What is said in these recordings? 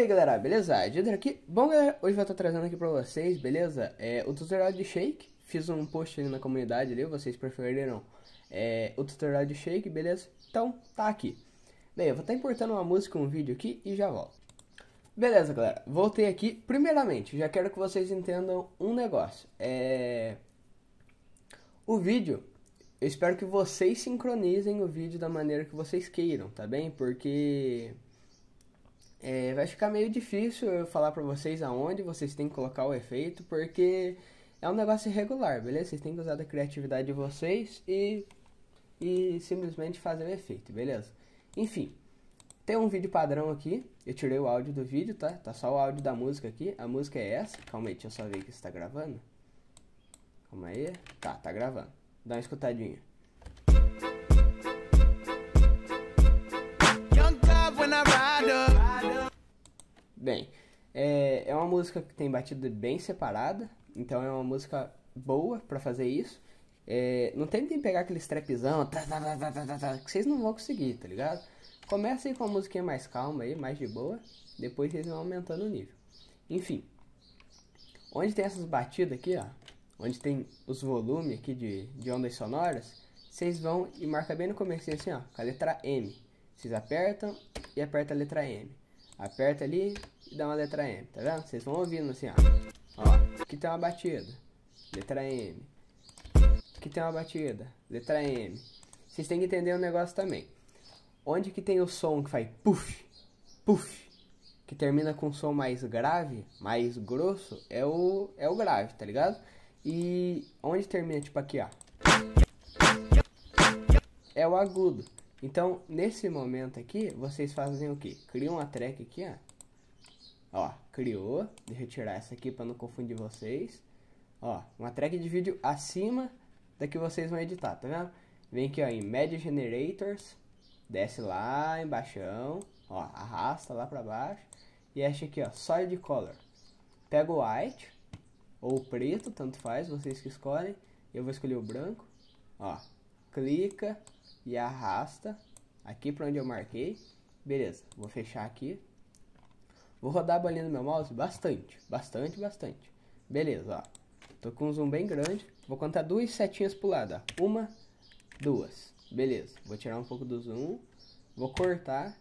aí galera, beleza? Jader é aqui. Bom galera, hoje eu estar trazendo aqui pra vocês, beleza? É, o tutorial de shake, fiz um post ali na comunidade ali, vocês preferiram é, o tutorial de shake, beleza? Então, tá aqui. Bem, eu vou estar importando uma música, um vídeo aqui e já volto. Beleza galera, voltei aqui. Primeiramente, já quero que vocês entendam um negócio. É... O vídeo, eu espero que vocês sincronizem o vídeo da maneira que vocês queiram, tá bem? Porque... É, vai ficar meio difícil eu falar para vocês aonde vocês têm que colocar o efeito, porque é um negócio irregular, beleza? Vocês têm que usar da criatividade de vocês e, e simplesmente fazer o efeito, beleza? Enfim, tem um vídeo padrão aqui, eu tirei o áudio do vídeo, tá? Tá só o áudio da música aqui, a música é essa. Calma aí, deixa eu só ver que está gravando. Calma aí. Tá, tá gravando. Dá uma escutadinha. Bem, é, é uma música que tem batida bem separada, então é uma música boa para fazer isso. É, não tentem pegar aquele trapzão, tá tá tá, tá, tá, tá, que vocês não vão conseguir, tá ligado? Comecem com a musiquinha mais calma aí, mais de boa, depois vocês vão aumentando o nível. Enfim, onde tem essas batidas aqui, ó, onde tem os volumes aqui de, de ondas sonoras, vocês vão e marca bem no começo assim, ó, com a letra M. Vocês apertam e aperta a letra M. Aperta ali e dá uma letra M, tá vendo? Vocês vão ouvindo assim, ó. Ó, aqui tem uma batida, letra M. Aqui tem uma batida, letra M. Vocês têm que entender um negócio também. Onde que tem o som que faz puff, puff, que termina com um som mais grave, mais grosso, é o, é o grave, tá ligado? E onde termina, tipo aqui, ó. É o agudo. Então, nesse momento aqui, vocês fazem o que? Criam uma track aqui, ó. Ó, criou. Deixa eu tirar essa aqui para não confundir vocês. Ó, uma track de vídeo acima da que vocês vão editar, tá vendo? Vem aqui, ó, em Media Generators. Desce lá embaixo, ó, arrasta lá para baixo. E acha aqui, ó, Solid Color. Pega o White ou o preto, tanto faz, vocês que escolhem. Eu vou escolher o branco. Ó, clica, e arrasta aqui para onde eu marquei. Beleza, vou fechar aqui. Vou rodar a bolinha do meu mouse bastante, bastante, bastante. Beleza, ó. Tô com um zoom bem grande. Vou contar duas setinhas pro lado, ó. Uma, duas. Beleza, vou tirar um pouco do zoom. Vou cortar.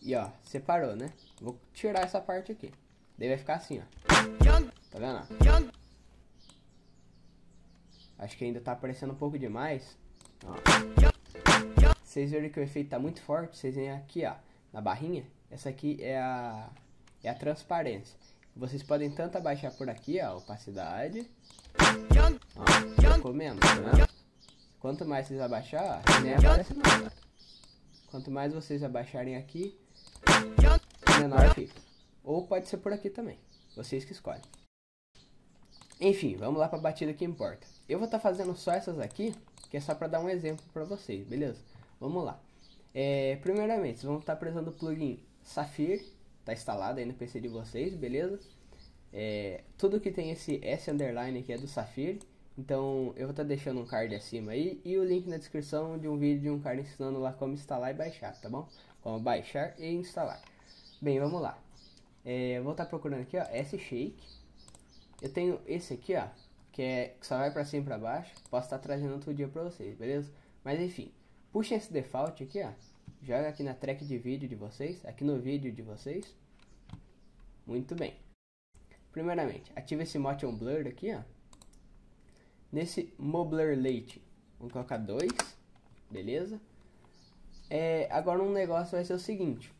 E, ó, separou, né? Vou tirar essa parte aqui. Daí vai ficar assim, ó. Tá vendo? Ó? Acho que ainda tá aparecendo um pouco demais. Ó vocês verem que o efeito está muito forte, vocês vêm aqui, ó, na barrinha. Essa aqui é a, é a transparência. Vocês podem tanto abaixar por aqui, ó, a opacidade. Ó, ficou tá menos, né? Quanto mais vocês abaixar, nem aparece nada. Quanto mais vocês abaixarem aqui, menor fica. Ou pode ser por aqui também. Vocês que escolhem. Enfim, vamos lá para a batida que importa. Eu vou estar tá fazendo só essas aqui, que é só para dar um exemplo para vocês, beleza? Vamos lá. É, primeiramente, vocês vão estar precisando do plugin Safir, está instalado aí no PC de vocês, beleza? É, tudo que tem esse S underline aqui é do Safir, então eu vou estar deixando um card acima aí e o link na descrição de um vídeo de um cara ensinando lá como instalar e baixar, tá bom? Como baixar e instalar. Bem, vamos lá. É, vou estar procurando aqui, ó, S-Shake. Eu tenho esse aqui, ó, que, é, que só vai para cima e para baixo. Posso estar trazendo outro dia para vocês, beleza? Mas enfim, Puxa esse default aqui, ó. Joga aqui na track de vídeo de vocês, aqui no vídeo de vocês. Muito bem. Primeiramente, ativa esse motion blur aqui, ó. Nesse Moblur Late, vamos colocar 2, beleza? É, agora um negócio vai ser o seguinte.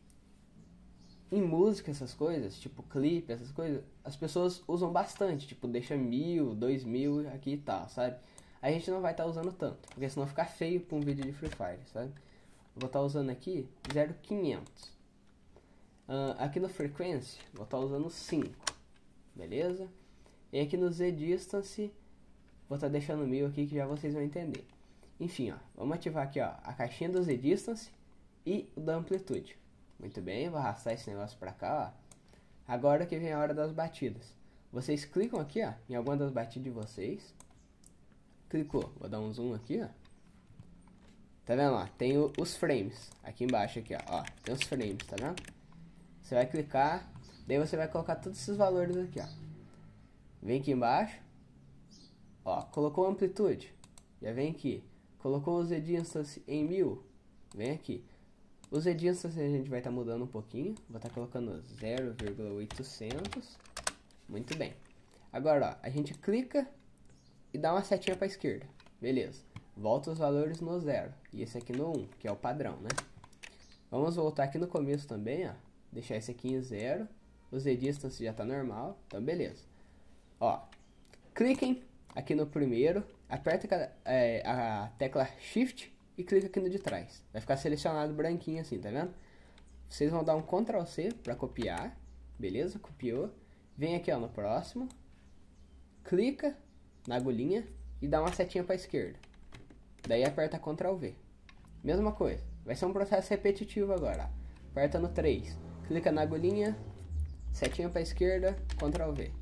Em música, essas coisas, tipo clipe, essas coisas, as pessoas usam bastante, tipo, deixa mil, dois mil aqui e tal, sabe? a gente não vai estar tá usando tanto, porque senão fica feio para um vídeo de Free Fire, sabe? Vou estar tá usando aqui 0,500. Uh, ah, aqui no Frequency, vou estar tá usando 5, beleza? E aqui no Z Distance, vou estar tá deixando mil aqui que já vocês vão entender. Enfim, ó, vamos ativar aqui ó, a caixinha do Z Distance e da amplitude. Muito bem, vou arrastar esse negócio para cá, ó. Agora que vem a hora das batidas. Vocês clicam aqui, ó, em alguma das batidas de vocês Clicou, vou dar um zoom aqui, ó. Tá vendo, ó? Tem o, os frames aqui embaixo, aqui, ó. ó. Tem os frames, tá vendo? Você vai clicar, daí você vai colocar todos esses valores aqui, ó. Vem aqui embaixo. Ó, colocou amplitude. Já vem aqui. Colocou os distance em mil. Vem aqui. Os distance a gente vai estar tá mudando um pouquinho. Vou estar tá colocando 0,800. Muito bem. Agora, ó, a gente clica e dá uma setinha para esquerda. Beleza. Volta os valores no zero e esse aqui no 1, um, que é o padrão, né? Vamos voltar aqui no começo também, ó. Deixar esse aqui em zero. O z distance já tá normal, então beleza. Ó, cliquem aqui no primeiro, aperta é, a tecla Shift e clica aqui no de trás. Vai ficar selecionado branquinho assim, tá vendo? Vocês vão dar um Ctrl C para copiar, beleza? Copiou. Vem aqui ó, no próximo, clica na agulhinha e dá uma setinha para a esquerda. Daí aperta Ctrl V. Mesma coisa, vai ser um processo repetitivo agora. Aperta no 3, clica na agulhinha, setinha para a esquerda, Ctrl V.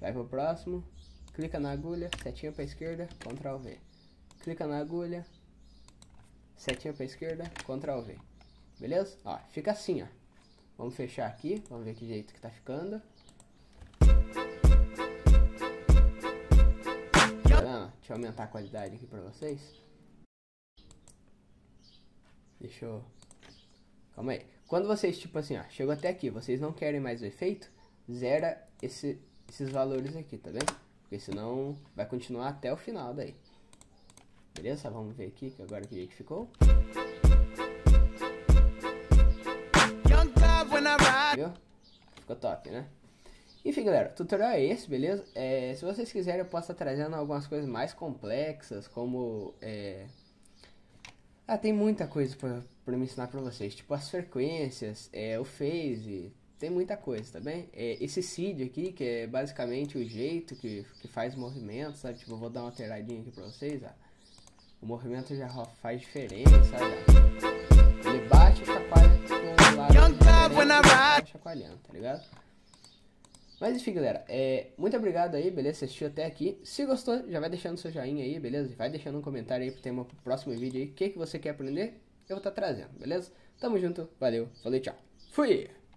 Vai pro próximo, clica na agulha, setinha para a esquerda, Ctrl V. Clica na agulha, setinha para a esquerda, Ctrl V. Beleza? Ó, fica assim, ó. Vamos fechar aqui, vamos ver que jeito que está ficando. aumentar a qualidade aqui pra vocês. Deixa eu... Calma aí. Quando vocês, tipo assim, ó, chegou até aqui, vocês não querem mais o efeito, zera esse, esses valores aqui, tá vendo? Porque senão vai continuar até o final daí. Beleza? Vamos ver aqui que agora que que ficou. Viu? Ficou top, né? Enfim, galera, tutorial é esse, beleza? É, se vocês quiserem, eu posso estar trazendo algumas coisas mais complexas, como... É... Ah, tem muita coisa pra, pra me ensinar pra vocês, tipo as frequências, é, o phase, tem muita coisa, tá bem? É, esse seed aqui, que é basicamente o jeito que, que faz movimento, sabe? Tipo, eu vou dar uma alteradinha aqui pra vocês, ó. O movimento já faz diferença, sabe? Ele bate e chacoalha com o lado chacoalhando, tá ligado? Mas enfim, galera, é, muito obrigado aí, beleza? Você assistiu até aqui. Se gostou, já vai deixando seu joinha aí, beleza? Vai deixando um comentário aí pro tema pro próximo vídeo aí. O que, que você quer aprender? Eu vou estar tá trazendo, beleza? Tamo junto, valeu, falei, tchau. Fui!